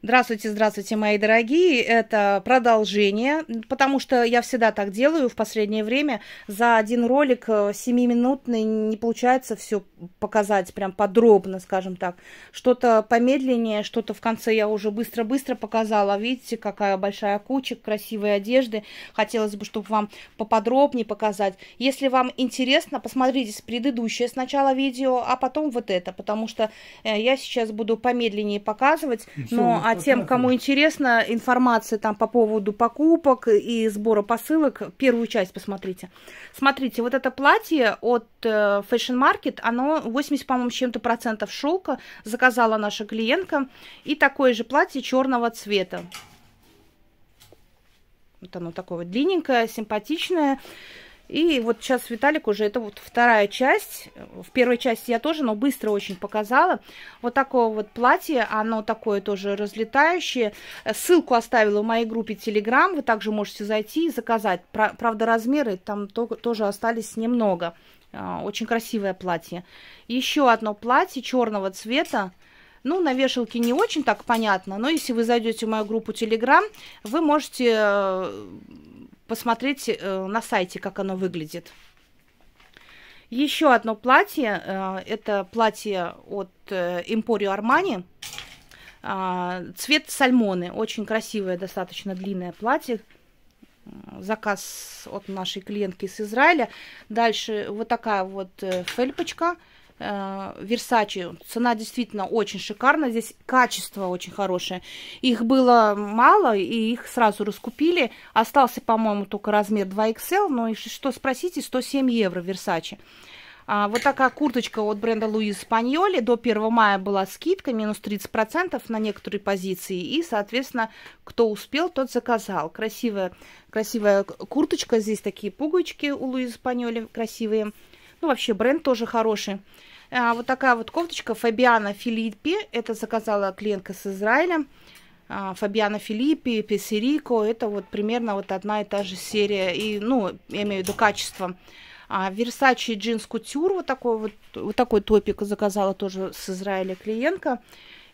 Здравствуйте, здравствуйте, мои дорогие. Это продолжение, потому что я всегда так делаю в последнее время. За один ролик э, семиминутный не получается все показать прям подробно, скажем так. Что-то помедленнее, что-то в конце я уже быстро-быстро показала. Видите, какая большая куча красивой одежды. Хотелось бы, чтобы вам поподробнее показать. Если вам интересно, посмотрите предыдущее сначала видео, а потом вот это, потому что э, я сейчас буду помедленнее показывать, ну, но а ну, тем, кому интересно, информация там по поводу покупок и сбора посылок, первую часть посмотрите. Смотрите, вот это платье от э, Fashion Market, оно 80, по-моему, чем-то процентов шелка, заказала наша клиентка. И такое же платье черного цвета. Вот оно такое вот длинненькое, симпатичное. И вот сейчас Виталик уже, это вот вторая часть. В первой части я тоже, но быстро очень показала. Вот такое вот платье, оно такое тоже разлетающее. Ссылку оставила в моей группе Telegram, вы также можете зайти и заказать. Правда, размеры там тоже остались немного. А, очень красивое платье. Еще одно платье черного цвета. Ну, на вешалке не очень так понятно, но если вы зайдете в мою группу Telegram, вы можете э, посмотреть э, на сайте, как оно выглядит. Еще одно платье. Э, это платье от Эмпорио Армани. Цвет сальмоны. Очень красивое, достаточно длинное платье. Заказ от нашей клиентки из Израиля. Дальше вот такая вот э, фельпочка. Э, Э, Версачи. Цена действительно очень шикарная. Здесь качество очень хорошее. Их было мало, и их сразу раскупили. Остался, по-моему, только размер 2XL. Но что спросите, 107 евро Версачи. А, вот такая курточка от бренда Луис Паньоли до 1 мая была скидка, минус 30% на некоторые позиции. И, соответственно, кто успел, тот заказал. Красивая, красивая курточка, здесь такие пуговички у Луис Паньоли красивые. Ну, вообще бренд тоже хороший. А, вот такая вот кофточка Фабиана Филиппи. Это заказала клиентка с Израиля. А, Фабиана Филиппи, Песерико. Это вот примерно вот одна и та же серия. И, ну, я имею в виду качество. А, Versace джинс кутюр. Вот такой вот, вот такой топик заказала тоже с Израиля клиентка.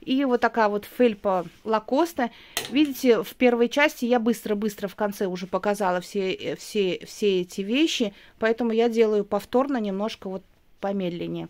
И вот такая вот фельпа Лакоста. Видите, в первой части я быстро-быстро в конце уже показала все, э, все, все эти вещи, поэтому я делаю повторно немножко вот помедленнее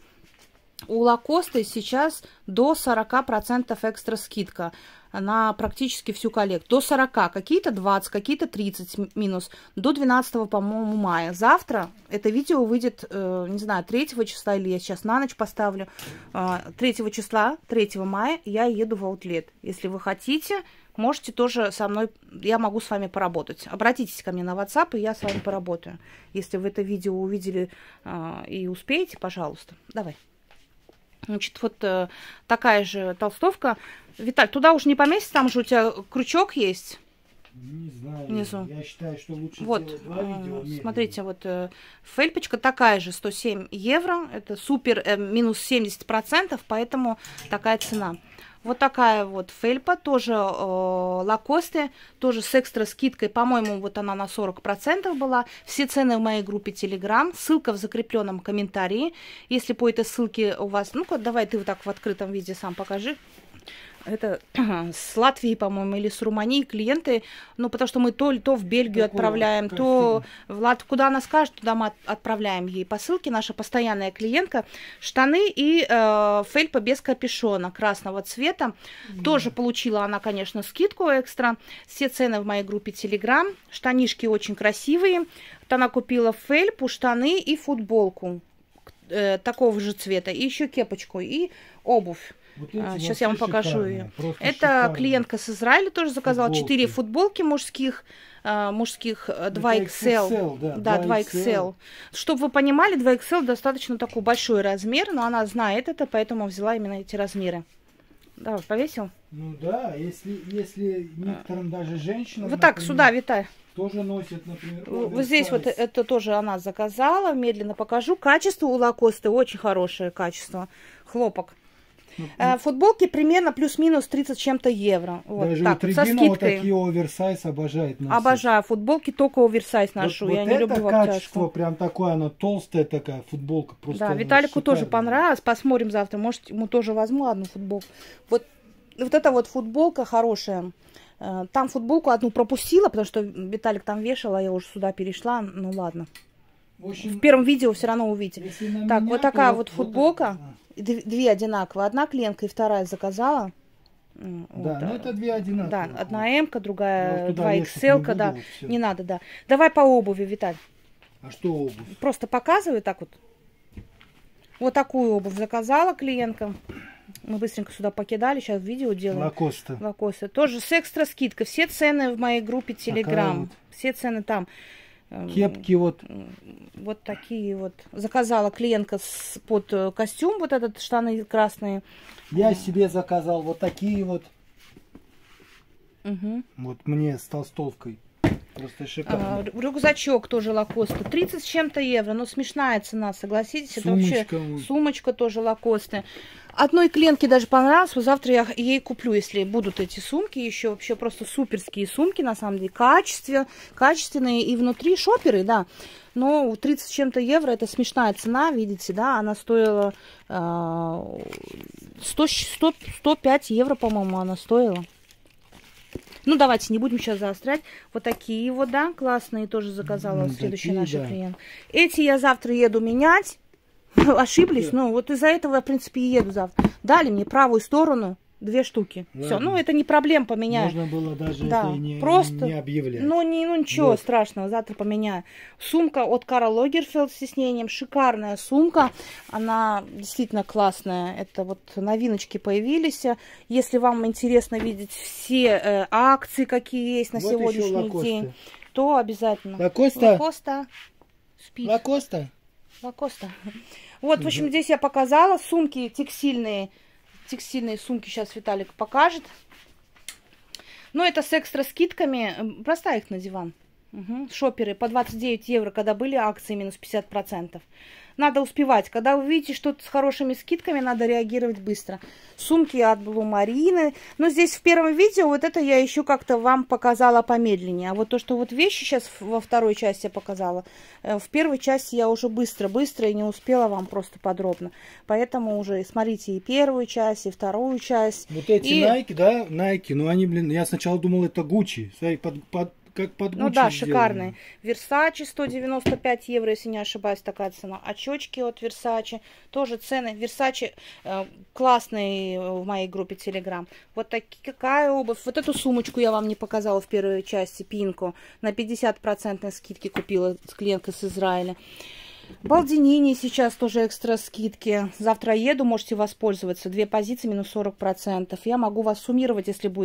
у Лакосты сейчас до 40% экстра скидка на практически всю коллекцию. До 40, какие-то 20, какие-то 30 минус, до 12, по-моему, мая. Завтра это видео выйдет, э, не знаю, 3 числа, или я сейчас на ночь поставлю. Э, а, 3 числа, 3 мая я еду в аутлет. Если вы хотите, можете тоже со мной, я могу с вами поработать. Обратитесь ко мне на WhatsApp, и я с вами поработаю. Если вы это видео увидели э, и успеете, пожалуйста. Давай. Значит, вот э, такая же толстовка. Виталь, туда уж не поместится, там же у тебя крючок есть. Не знаю. Внизу. Я считаю, что лучше вот, сделать два э, видео. Смотрите, вот э, фельпочка такая же, 107 евро. Это супер э, минус 70%, поэтому такая цена. Вот такая вот фельпа, тоже э, лакосты, тоже с экстра скидкой, по-моему, вот она на 40% была. Все цены в моей группе Telegram, ссылка в закрепленном комментарии. Если по этой ссылке у вас... Ну-ка, давай ты вот так в открытом виде сам покажи это с Латвии, по-моему, или с Румынии клиенты, ну, потому что мы то, то в Бельгию Какого? отправляем, Красиво. то в Латвию, куда она скажет, туда мы от, отправляем ей посылки, наша постоянная клиентка, штаны и э, фельпа без капюшона красного цвета, mm. тоже получила она, конечно, скидку экстра, все цены в моей группе Telegram, штанишки очень красивые, вот она купила фельпу, штаны и футболку э, такого же цвета, и еще кепочку, и обувь. Вот Сейчас а, я вам покажу ее. Это шикарные. клиентка с Израиля тоже заказала четыре футболки. футболки мужских, а, мужских 2 э, XL. Ну, да, да 2 XL. XL. Чтобы вы понимали, 2 XL достаточно такой большой размер, но она знает это, поэтому взяла именно эти размеры. Да, повесил? Ну да, если, если некоторым даже женщинам... Вот так, например, сюда, Виталь. Тоже носит, например... Вот здесь вот это тоже она заказала, медленно покажу. Качество у Лакосты очень хорошее качество. Хлопок. Ну, э, ну. Футболки примерно плюс-минус 30 чем-то евро. Вот, так, вот со скидкой. такие оверсайз обожает. Носить. Обожаю. Футболки только оверсайз ношу. Вот, Я не это люблю качество прям такое, она толстая такая футболка. Просто да, Виталику шикарная. тоже понравилось. Посмотрим завтра. Может, ему тоже возьму одну футболку. Вот, вот эта вот футболка хорошая. Э, там футболку одну пропустила, потому что Виталик там вешала, я уже сюда перешла. Ну ладно. В, общем, в первом видео все равно увидите. Так, меня, вот такая вот футболка. Вот это... Две одинаковые. Одна клиентка и вторая заказала. Да, ну, вот, но это две одинаковые. Да, одна М-ка, другая 2XL, ну, да. Все. Не надо, да. Давай по обуви, Виталь. А что обувь? Просто показываю так вот. Вот такую обувь заказала клиентка. Мы быстренько сюда покидали, сейчас видео делаем. Лакоста. Лакоста. Тоже с экстра скидкой. Все цены в моей группе Телеграм. Все цены там. Эм, Кепки вот. Вот такие вот. Заказала клиентка с, под э, костюм вот этот, штаны красные. Я себе заказал вот такие вот. Угу. Вот мне с толстовкой. Просто а, шикарно. А, рюкзачок тоже лакоста. 30 с чем-то евро. но ну, смешная цена, согласитесь. Сумочка. Это вообще сумочка тоже лакоста. Одной кленке даже понравилось. Вот завтра я ей куплю, если будут эти сумки. Еще вообще просто суперские сумки, на самом деле. Качестве, качественные и внутри шоперы, да. Но 30 с чем-то евро это смешная цена, видите, да. Она стоила э, 100, 100, 105 евро, по-моему, она стоила. Ну, давайте не будем сейчас заострять. Вот такие вот, да, классные тоже заказала ну, следующий такие, наш да. клиент. Эти я завтра еду менять. Ошиблись, ну вот из-за этого, я, в принципе, и еду завтра. Дали мне правую сторону, две штуки. Все, ну это не проблем поменяю. Можно было даже да. это и не, Просто, не объявлять. Ну, не, ну ничего вот. страшного, завтра поменяю. Сумка от Карла Логерфелд с тиснением, шикарная сумка, она действительно классная. Это вот новиночки появились. Если вам интересно видеть все э, акции, какие есть на вот сегодняшний день, то обязательно. Лакоста? Лакоста. Спит. Лакоста? Лакоста. Вот, угу. в общем, здесь я показала сумки текстильные текстильные сумки сейчас Виталик покажет. Но ну, это с экстра скидками. Простая их на диван. Угу. Шоперы по 29 евро, когда были акции минус 50%. процентов. Надо успевать. Когда вы видите что-то с хорошими скидками, надо реагировать быстро. Сумки от Блумарины. Но здесь в первом видео вот это я еще как-то вам показала помедленнее. А вот то, что вот вещи сейчас во второй части показала, э, в первой части я уже быстро-быстро и не успела вам просто подробно. Поэтому уже смотрите и первую часть, и вторую часть. Вот эти и... Nike, да, Nike, но ну они, блин, я сначала думал, это Gucci. Смотри, под, под, как под Ну да, сделаны. шикарные. Версачи 195 евро, если не ошибаюсь, такая цена. Очечки а от Versace Тоже цены. Versace э, классные э, в моей группе Telegram. Вот такая обувь. Вот эту сумочку я вам не показала в первой части. Пинку. На 50% скидки купила с клиентка с Израиля. Балдинини сейчас тоже экстра скидки. Завтра еду, можете воспользоваться. Две позиции минус 40%. Я могу вас суммировать, если будет